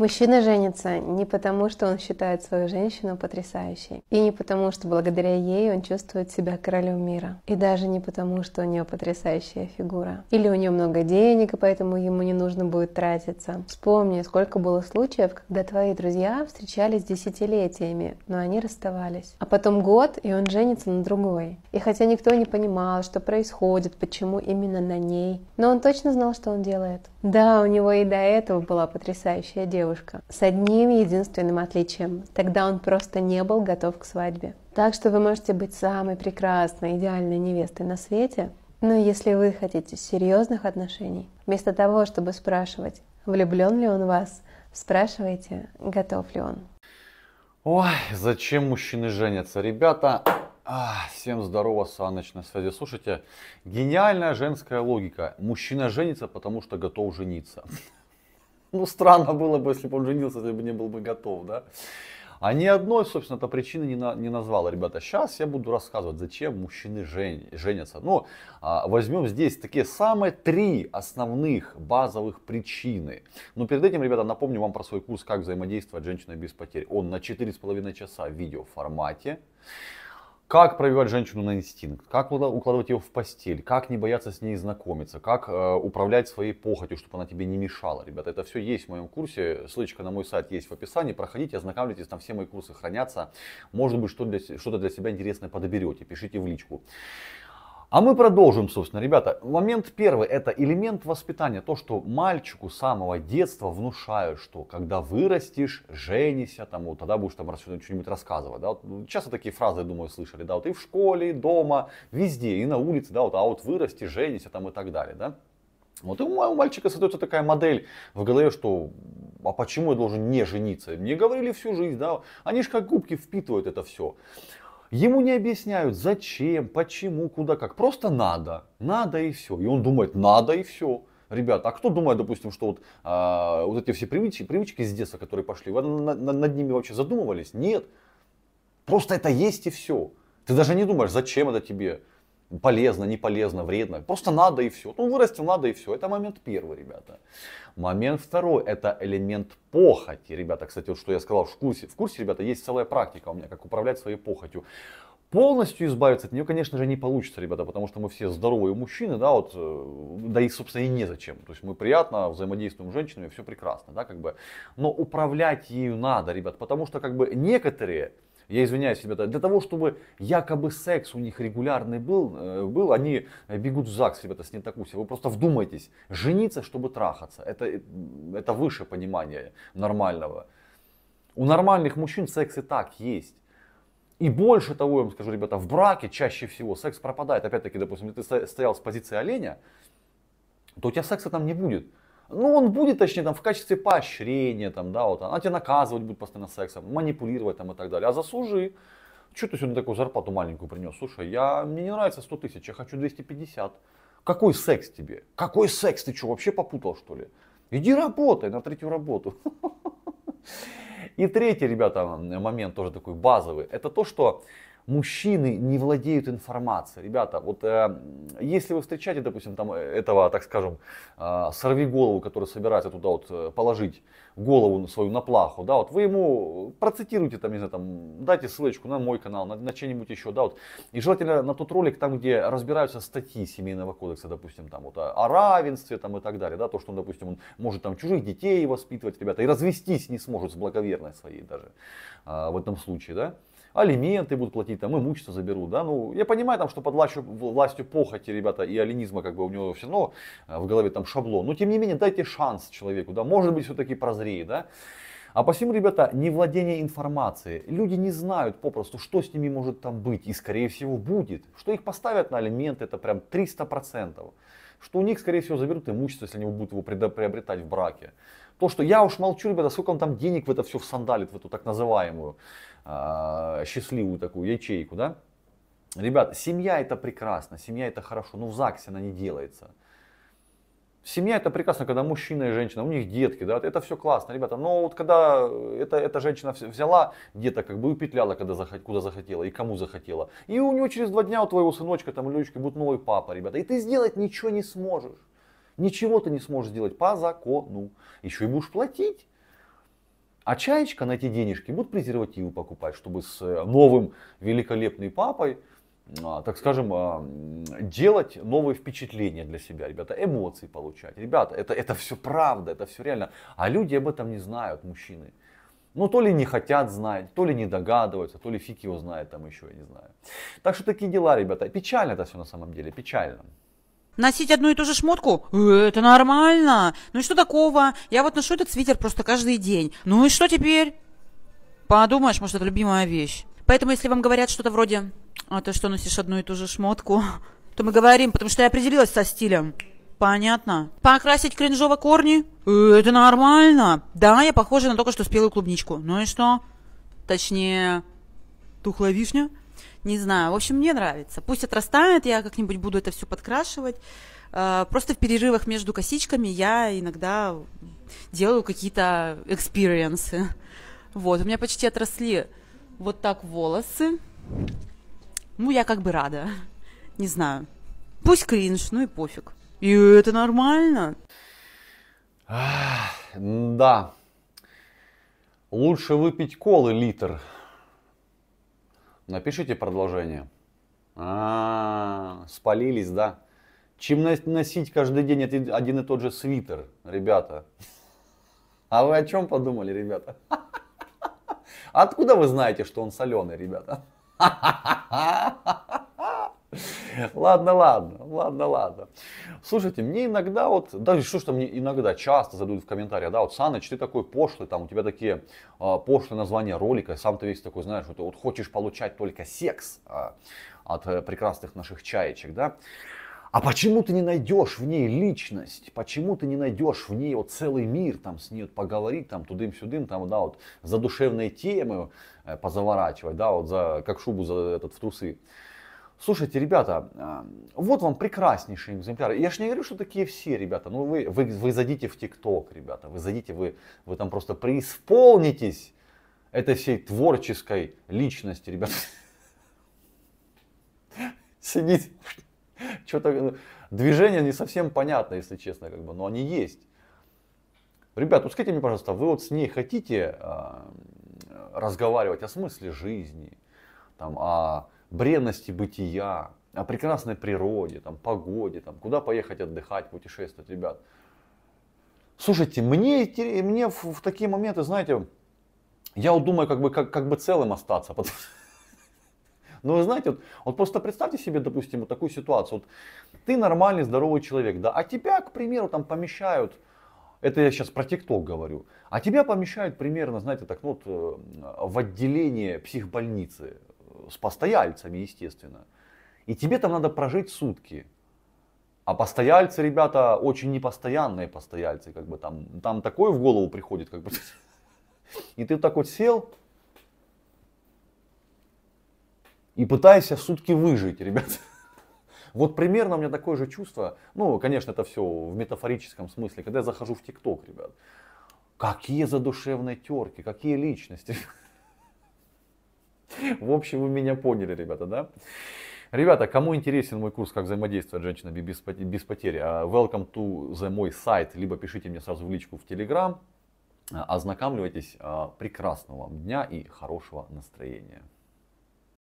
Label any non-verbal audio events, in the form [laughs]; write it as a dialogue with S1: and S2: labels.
S1: Мужчина женится не потому, что он считает свою женщину потрясающей, и не потому, что благодаря ей он чувствует себя королем мира, и даже не потому, что у нее потрясающая фигура, или у нее много денег, и поэтому ему не нужно будет тратиться. Вспомни, сколько было случаев, когда твои друзья встречались десятилетиями, но они расставались. А потом год, и он женится на другой. И хотя никто не понимал, что происходит, почему именно на ней, но он точно знал, что он делает. Да, у него и до этого была потрясающая девушка. С одним единственным отличием. Тогда он просто не был готов к свадьбе. Так что вы можете быть самой прекрасной, идеальной невестой на свете. Но если вы хотите серьезных отношений, вместо того, чтобы спрашивать, влюблен ли он в вас, спрашивайте, готов ли он. Ой, зачем мужчины женятся? Ребята, всем здорово, Саныч на связи. Слушайте, гениальная женская логика. Мужчина женится, потому что готов жениться. [laughs] Ну, странно было бы, если бы он женился, если бы не был бы готов, да? А ни одной, собственно, эта причины не, на, не назвала. Ребята, сейчас я буду рассказывать, зачем мужчины жен, женятся. Но ну, а, возьмем здесь такие самые три основных базовых причины. Но ну, перед этим, ребята, напомню вам про свой курс «Как взаимодействовать с женщиной без потерь». Он на 4,5 часа в видеоформате. Как пробивать женщину на инстинкт, как укладывать ее в постель, как не бояться с ней знакомиться, как э, управлять своей похотью, чтобы она тебе не мешала. Ребята, это все есть в моем курсе. Ссылочка на мой сайт есть в описании. Проходите, ознакомьтесь, там все мои курсы хранятся. Может быть, что для, что-то для себя интересное подоберете, пишите в личку. А мы продолжим, собственно, ребята. Момент первый – это элемент воспитания. То, что мальчику с самого детства внушают, что когда вырастешь, женишься, там, вот, тогда будешь там что-нибудь рассказывать. Да? Вот, ну, часто такие фразы, я думаю, слышали. Да? Вот, и в школе, и дома, везде, и на улице. Да? Вот, а вот вырасти, женишься там, и так далее. Да? Вот и у мальчика создается такая модель в голове, что а почему я должен не жениться? Мне говорили всю жизнь, да, они же как губки впитывают это все. Ему не объясняют, зачем, почему, куда, как. Просто надо. Надо и все. И он думает, надо и все. Ребята, а кто думает, допустим, что вот, а, вот эти все привычки, привычки с детства, которые пошли, вы на, над ними вообще задумывались? Нет. Просто это есть и все. Ты даже не думаешь, зачем это тебе, полезно, не полезно, вредно. Просто надо и все. Ну, вырастил, надо и все. Это момент первый, ребята. Момент второй – это элемент похоти. Ребята, кстати, вот что я сказал в курсе. В курсе, ребята, есть целая практика у меня, как управлять своей похотью. Полностью избавиться от нее, конечно же, не получится, ребята, потому что мы все здоровые мужчины, да, вот, э, да и, собственно, и незачем. То есть мы приятно взаимодействуем с женщинами, все прекрасно, да, как бы. Но управлять ею надо, ребят, потому что, как бы, некоторые я извиняюсь, ребята, для того, чтобы якобы секс у них регулярный был, э, был они бегут в ЗАГС, ребята, с нетакуси. Вы просто вдумайтесь, жениться, чтобы трахаться, это, э, это выше понимания нормального. У нормальных мужчин секс и так есть. И больше того, я вам скажу, ребята, в браке чаще всего секс пропадает. Опять-таки, допустим, если ты стоял с позиции оленя, то у тебя секса там не будет ну, он будет, точнее, там, в качестве поощрения, там, да, вот, она тебя наказывать будет постоянно сексом, манипулировать, там, и так далее. А заслужи. Что ты сегодня такую зарплату маленькую принес? Слушай, я, мне не нравится 100 тысяч, я хочу 250. Какой секс тебе? Какой секс? Ты что, вообще попутал, что ли? Иди работай на третью работу. [laughs] И третий, ребята, момент тоже такой базовый. Это то, что мужчины не владеют информацией. Ребята, вот э, если вы встречаете, допустим, там э, этого, так скажем, э, сорви голову, который собирается туда вот э, положить голову свою на плаху, да, вот вы ему процитируйте там, не знаю, там, дайте ссылочку на мой канал, на, на что-нибудь еще, да, вот. И желательно на тот ролик, там, где разбираются статьи Семейного кодекса, допустим, там вот о, о равенстве там и так далее, да, то, что он, допустим, он может там чужих детей воспитывать, ребята, и развестись не сможет с благоверной своей даже э, в этом случае, да алименты будут платить, там имущество заберут, да, ну, я понимаю, там, что под властью, властью похоти, ребята, и алинизма, как бы, у него все равно э, в голове там шаблон, но, тем не менее, дайте шанс человеку, да, может быть, все-таки прозреет, да, а посему, ребята, не владение информацией. Люди не знают попросту, что с ними может там быть. И, скорее всего, будет. Что их поставят на алименты, это прям 300%. Что у них, скорее всего, заберут имущество, если они будут его приобретать в браке. То, что я уж молчу, ребята, сколько он там денег в это все всандалит, в эту так называемую. А, счастливую такую ячейку, да? Ребят, семья это прекрасно, семья это хорошо, но в ЗАГСе она не делается. Семья это прекрасно, когда мужчина и женщина, у них детки, да, это все классно, ребята. Но вот когда э, эта, эта женщина взяла деток, как бы упетляла, когда захот, куда захотела и кому захотела. И у него через два дня у твоего сыночка там или будет новый папа, ребята. И ты сделать ничего не сможешь. Ничего ты не сможешь сделать по закону. Еще и будешь платить. А чаечка на эти денежки будет презервативы покупать, чтобы с э, новым великолепным папой, а, так скажем, а, делать новые впечатления для себя, ребята, эмоции получать. Ребята, это, это все правда, это все реально. А люди об этом не знают, мужчины. Ну, то ли не хотят знать, то ли не догадываются, то ли фиг его знает там еще, я не знаю. Так что такие дела, ребята. Печально это все на самом деле, печально. Носить одну и ту же шмотку? Э, это нормально. Ну и что такого? Я вот ношу этот свитер просто каждый день. Ну и что теперь? Подумаешь, может, это любимая вещь. Поэтому, если вам говорят что-то вроде «А ты что, носишь одну и ту же шмотку?» [laughs] То мы говорим, потому что я определилась со стилем. Понятно. Покрасить кринжово корни? Э, это нормально. Да, я похожа на только что спелую клубничку. Ну и что? Точнее, тухлая вишня? Не знаю, в общем, мне нравится. Пусть отрастает, я как-нибудь буду это все подкрашивать. А, просто в перерывах между косичками я иногда делаю какие-то экспириенсы. Вот, у меня почти отросли вот так волосы. Ну, я как бы рада. Не знаю. Пусть кринж, ну и пофиг. И это нормально. Да. Лучше выпить колы литр, Напишите продолжение. А, спалились, да? Чем носить каждый день один и тот же свитер, ребята? А вы о чем подумали, ребята? [laughs] Откуда вы знаете, что он соленый, ребята? [laughs] Ладно, ладно, ладно, ладно. Слушайте, мне иногда вот, даже что что мне иногда часто задают в комментариях, да, вот Саныч, ты такой пошлый, там у тебя такие э, пошлые названия ролика, сам ты весь такой, знаешь, вот, вот хочешь получать только секс э, от э, прекрасных наших чаечек, да. А почему ты не найдешь в ней личность? Почему ты не найдешь в ней вот целый мир, там с ней вот поговорить, там тудым-сюдым, там, да, вот за душевные темы э, позаворачивать, да, вот за, как шубу за этот в трусы Слушайте, ребята, а, вот вам прекраснейший экземпляр. Я же не говорю, что такие все, ребята. Ну, вы, вы, вы зайдите в ТикТок, ребята. Вы зайдите, вы, вы там просто преисполнитесь этой всей творческой личности, ребята. Сидит. Что-то ну, движение не совсем понятно, если честно, как бы, но они есть. Ребят, вот скажите мне, пожалуйста, вы вот с ней хотите э, разговаривать о смысле жизни, там, о бренности бытия, о прекрасной природе, там, погоде, там, куда поехать отдыхать, путешествовать, ребят. Слушайте, мне, мне в, в такие моменты, знаете, я вот думаю, как бы, как, как бы целым остаться. Потому... [laughs] Ну, вы знаете, вот, вот просто представьте себе, допустим, вот такую ситуацию. Вот ты нормальный, здоровый человек, да, а тебя, к примеру, там помещают, это я сейчас про ТикТок говорю, а тебя помещают примерно, знаете, так, ну, вот э, в отделение психбольницы, с постояльцами, естественно. И тебе там надо прожить сутки. А постояльцы, ребята, очень непостоянные постояльцы, как бы там, там такое в голову приходит, как бы. И ты так вот сел и пытаешься сутки выжить, ребят, Вот примерно у меня такое же чувство, ну, конечно, это все в метафорическом смысле, когда я захожу в ТикТок, ребят. Какие задушевные терки, какие личности. [laughs] В общем, вы меня поняли, ребята, да? Ребята, кому интересен мой курс «Как взаимодействовать с женщинами без потери», а, welcome to the мой сайт, либо пишите мне сразу в личку в Телеграм. Ознакомливайтесь. А, прекрасного вам дня и хорошего настроения.